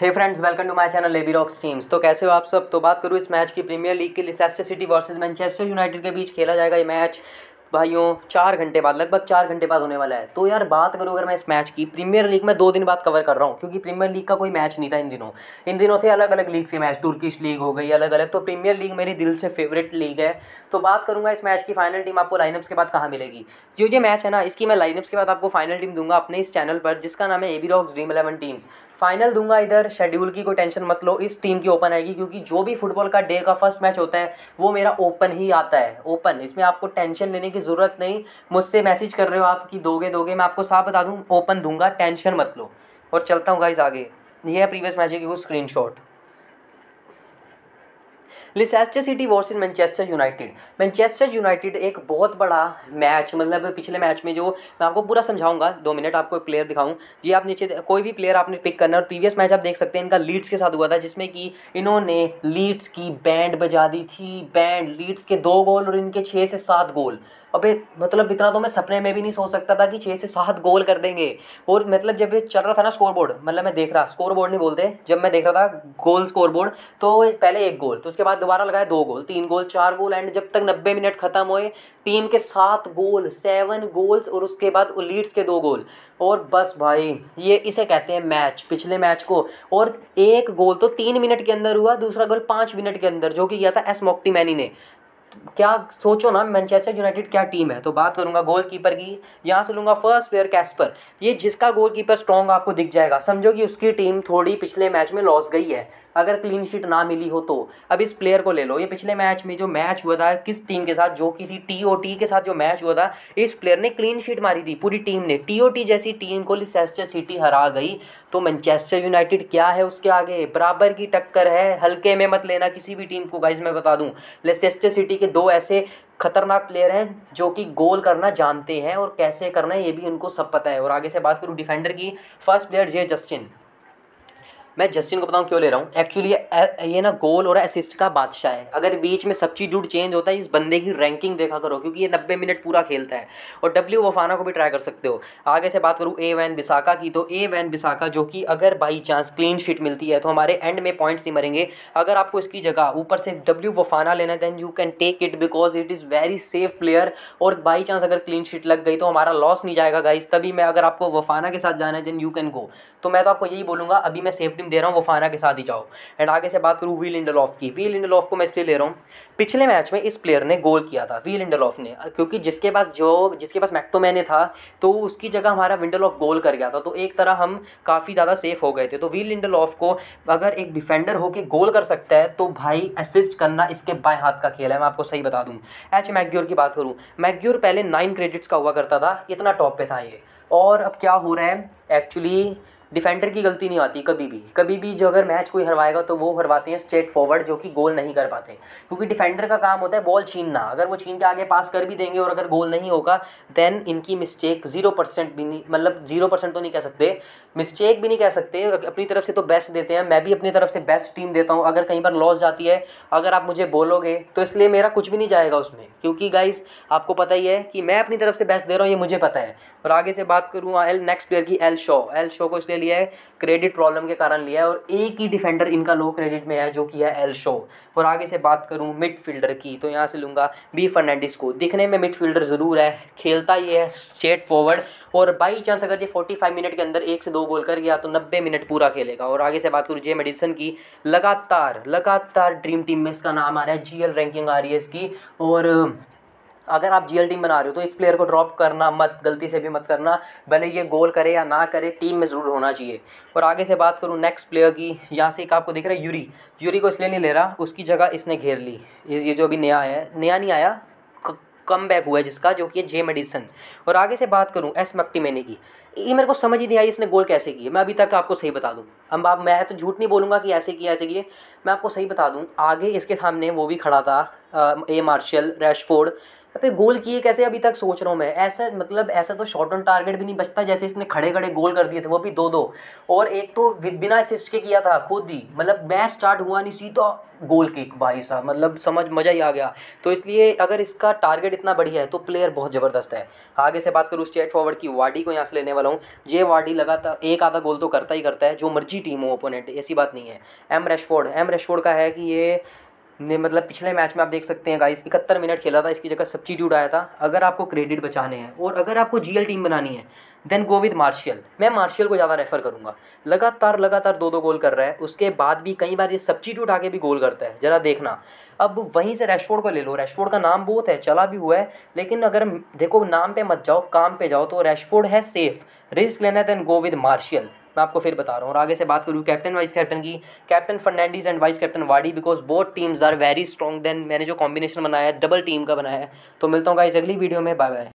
hey friends welcome to my channel Labby Rocks teams तो कैसे हो आप सब तो बात करूँ इस मैच की प्रीमियर लीग के लिए Leicester City versus Manchester United के बीच खेला जाएगा ये मैच भाइयों चार घंटे बाद लगभग चार घंटे बाद होने वाला है तो यार बात करूँ अगर मैं इस मैच की प्रीमियर लीग में दो दिन बाद कवर कर रहा हूँ क्योंकि प्रीमियर लीग का कोई मैच नहीं था इन दिनों इन दिनों थे अलग अलग लीग से मैच तुर्किश लीग हो गई अलग अलग तो प्रीमियर लीग मेरी दिल से फेवरेट लीग है तो बात करूँगा इस मैच की फाइनल टीम आपको लाइनअप्स के बाद कहाँ मिलेगी जो ये मैच है ना इसकी मैं लाइनअप्स के बाद आपको फाइनल टीम दूंगा अपने इस चैनल पर जिसका नाम है A B Rocks Dream Eleven teams final दूंगा इधर शेड्यूल की कोई टेंशन मत लो इस टीम की ओपन आएगी क्योंकि जो भी फुटबॉल का डे का फर्स्ट मैच होता है वो मेरा ओपन ही आता है ओपन इसमें आपको टेंशन लेने की की ज़रूरत नहीं मुझसे मैसेज कर रहे हो आप कि दोगे दोगे मैं आपको साफ बता दूँ ओपन दूंगा टेंशन मत लो और चलता हूँ गाइज आगे ये है प्रीवियस मैच की वो screen Leicester City versus Manchester United Manchester United एक बहुत बड़ा मैच मतलब पिछले मैच में जो मैं आपको पूरा समझाऊंगा दो मिनट आपको एक प्लेयर दिखाऊं जी आप नीचे कोई भी प्लेयर आपने पिक करना और प्रीवियस मैच आप देख सकते हैं इनका लीड्स के साथ हुआ था जिसमें कि इन्होंने लीड्स की बैंड बजा दी थी बैंड लीड्स के दो गोल और इनके छः से सात गोल अबे मतलब इतना तो मैं सपने में भी नहीं सोच सकता था कि छः से सात गोल कर देंगे और मतलब जब ये चल रहा था ना स्कोर बोर्ड मतलब मैं देख रहा स्कोर बोर्ड नहीं बोलते जब मैं देख रहा था गोल स्कोर बोर्ड तो पहले एक गोल तो उसके बाद दोबारा लगाया दो गोल तीन गोल चार गोल एंड जब तक नब्बे मिनट खत्म हुए टीम के सात गोल सेवन गोल्स और उसके बाद लीड्स के दो गोल और बस भाई ये इसे कहते हैं मैच पिछले मैच को और एक गोल तो तीन मिनट के अंदर हुआ दूसरा गोल पाँच मिनट के अंदर जो कि किया था एस मोक्टी मैनी ने क्या सोचो ना मैनचेस्टर यूनाइटेड क्या टीम है तो बात करूंगा गोलकीपर की यहाँ से लूँगा फर्स्ट प्लेयर कैस्पर ये जिसका गोलकीपर स्ट्रॉन्ग आपको दिख जाएगा समझो कि उसकी टीम थोड़ी पिछले मैच में लॉस गई है अगर क्लीन शीट ना मिली हो तो अब इस प्लेयर को ले लो ये पिछले मैच में जो मैच हुआ था किस टीम के साथ जो कि थी टी ओ टी के साथ जो मैच हुआ था इस प्लेयर ने क्लीन शीट मारी थी पूरी टीम ने टी ओ टी जैसी टीम को लिसेस्टर सिटी हरा गई तो मैनचेस्टर यूनाइटेड क्या है उसके आगे बराबर की टक्कर है हल्के में मत लेना किसी भी टीम को गाइज मैं बता दूँ लेसेस्टर सिटी के दो ऐसे खतरनाक प्लेयर हैं जो कि गोल करना जानते हैं और कैसे करना है ये भी उनको सब पता है और आगे से बात करूँ डिफेंडर की फर्स्ट प्लेयर जे जस्टिन मैं जस्टिन को बताऊँ क्यों ले रहा हूँ एक्चुअली ये ना गोल और असिस्ट का बादशाह है अगर बीच में सब्सटीट्यूट चेंज होता है इस बंदे की रैंकिंग देखा करो क्योंकि ये नब्बे मिनट पूरा खेलता है और डब्ल्यू वफाना को भी ट्राई कर सकते हो आगे से बात करूँ ए वैन बिसाका की तो ए वैन बिसाका जो कि अगर बाई चांस क्लीन शीट मिलती है तो हमारे एंड में पॉइंट्स ही मरेंगे अगर आपको इसकी जगह ऊपर से डब्ल्यू वफाना लेना then you can take it because it is very safe player और बाई चांस अगर क्लीन शीट लग गई तो हमारा लॉस नहीं जाएगा गाइस तभी मैं अगर आपको वफाना के साथ जाना है देन यू कैन गो तो मैं तो आपको यही बोलूँगा अभी मैं सेफ्टी दे रहा हूँ वो फाना के साथ ही जाओ एंड आगे से बात करूँ वी लिंडल की वी लिंडल को मैं इसलिए ले रहा हूँ पिछले मैच में इस प्लेयर ने गोल किया था वी लिंडल ने क्योंकि जिसके पास जो जिसके पास मैक्टोमैने था तो उसकी जगह हमारा विंडल ऑफ गोल कर गया था तो एक तरह हम काफ़ी ज़्यादा सेफ हो गए थे तो वी लिंडल को अगर एक डिफेंडर होकर गोल कर सकता है तो भाई असिस्ट करना इसके बाएँ हाथ का खेल है मैं आपको सही बता दूँ एच मैग्योर की बात करूँ मैग्योर पहले नाइन क्रेडिट्स का हुआ करता था इतना टॉप पे था ये और अब क्या हो रहा है एक्चुअली डिफेंडर की गलती नहीं आती कभी भी कभी भी जो अगर मैच कोई हरवाएगा तो वो हरवाते हैं स्ट्रेट फॉरवर्ड जो कि गोल नहीं कर पाते क्योंकि डिफेंडर का काम होता है बॉल छीनना अगर वो छीन के आगे पास कर भी देंगे और अगर गोल नहीं होगा देन इनकी मिस्टेक जीरो परसेंट भी नहीं मतलब जीरो परसेंट तो नहीं कह सकते मिस्टेक भी नहीं कह सकते अपनी तरफ से तो बेस्ट देते हैं मैं भी अपनी तरफ से बेस्ट टीम देता हूँ अगर कहीं पर लॉस जाती है अगर आप मुझे बोलोगे तो इसलिए मेरा कुछ भी नहीं जाएगा उसमें क्योंकि गाइज़ आपको पता ही है कि मैं अपनी तरफ से बेस्ट दे रहा हूँ ये मुझे पता है और आगे से बात करूँ एल नेक्स्ट प्लेयर की एल शो एल शो को इसलिए लिया है क्रेडिट प्रॉब्लम के कारण लिया है और एक ही डिफेंडर इनका लो क्रेडिट में है जो कि है एल शो और आगे से बात करूँ मिडफील्डर की तो यहाँ से लूँगा बी फर्नैंडिस को दिखने में मिडफील्डर ज़रूर है खेलता ही है स्ट्रेट फॉरवर्ड और बाई चांस अगर ये फोर्टी मिनट के अंदर एक से दो गोल कर गया तो नब्बे मिनट पूरा खेलेगा और आगे से बात करूँ जे मेडिसन की लगातार लगातार ड्रीम टीम में इसका नाम आ रहा है जी रैंकिंग आ रही है इसकी और अगर आप जी बना रहे हो तो इस प्लेयर को ड्रॉप करना मत गलती से भी मत करना भले ये गोल करे या ना करे टीम में ज़रूर होना चाहिए और आगे से बात करूँ नेक्स्ट प्लेयर की यहाँ से एक आपको दिख रहा है यूरी यूरी को इसलिए नहीं ले रहा उसकी जगह इसने घेर ली ये जो अभी नया है नया नहीं आया कम बैक हुआ है जिसका जो कि है जे मेडिसन और आगे से बात करूँ एस मक्टी मक्टीमेने की ये मेरे को समझ ही नहीं आई इसने गोल कैसे किए मैं अभी तक आपको सही बता दूँ अब आप मैं तो झूठ नहीं बोलूँगा कि ऐसे किए ऐसे किए मैं आपको सही बता दूँ आगे इसके सामने वो भी खड़ा था आ, ए मार्शल रैशफोर्ड अबे तो गोल किए कैसे अभी तक सोच रहा हूँ मैं ऐसा मतलब ऐसा तो शॉर्ट ऑन टारगेट भी नहीं बचता जैसे इसने खड़े खड़े गोल कर दिए थे वो भी दो दो और एक तो बिना असिस्ट के किया था खुद ही मतलब मैच स्टार्ट हुआ नहीं सीधा गोल किक भाई साहब मतलब समझ मज़ा ही आ गया तो इसलिए अगर इसका टारगेट इतना बढ़िया है तो प्लेयर बहुत ज़बरदस्त है आगे से बात करूँ स्टेट फॉरवर्ड की वाडी को यहाँ से लेने वाला हूँ ये वाडी लगातार एक आधा गोल तो करता ही करता है जो मर्जी टीम हो ओपोनेंट ऐसी बात नहीं है एम रेशफोर्ड एम रेशफोर्ड का है कि ये ने मतलब पिछले मैच में आप देख सकते हैं गाइस इकहत्तर मिनट खेला था इसकी जगह सब्स्टिट्यूट आया था अगर आपको क्रेडिट बचाने हैं और अगर आपको जीएल टीम बनानी है देन गो विद मार्शियल मैं मार्शियल को ज़्यादा रेफर करूँगा लगातार लगातार दो दो गोल कर रहा है उसके बाद भी कई बार ये सब्स्टिट्यूट आके भी गोल करता है ज़रा देखना अब वहीं से रेशफोर्ड को ले लो रेशफोर्ड का नाम बहुत है चला भी हुआ है लेकिन अगर देखो नाम पर मत जाओ काम पर जाओ तो रेशफोर्ड है सेफ़ रिस्क लेना है देन गो विद मार्शियल मैं आपको फिर बता रहा हूँ और आगे से बात करूँ कैप्टन वाइस कैप्टन की captain Fernandes and vice captain Wade because both teams are very strong then मैंने जो कॉम्बिनेशन बनाया है डबल टीम का बनाया है तो मिलता हूँ इस अगली वीडियो में बाय बाय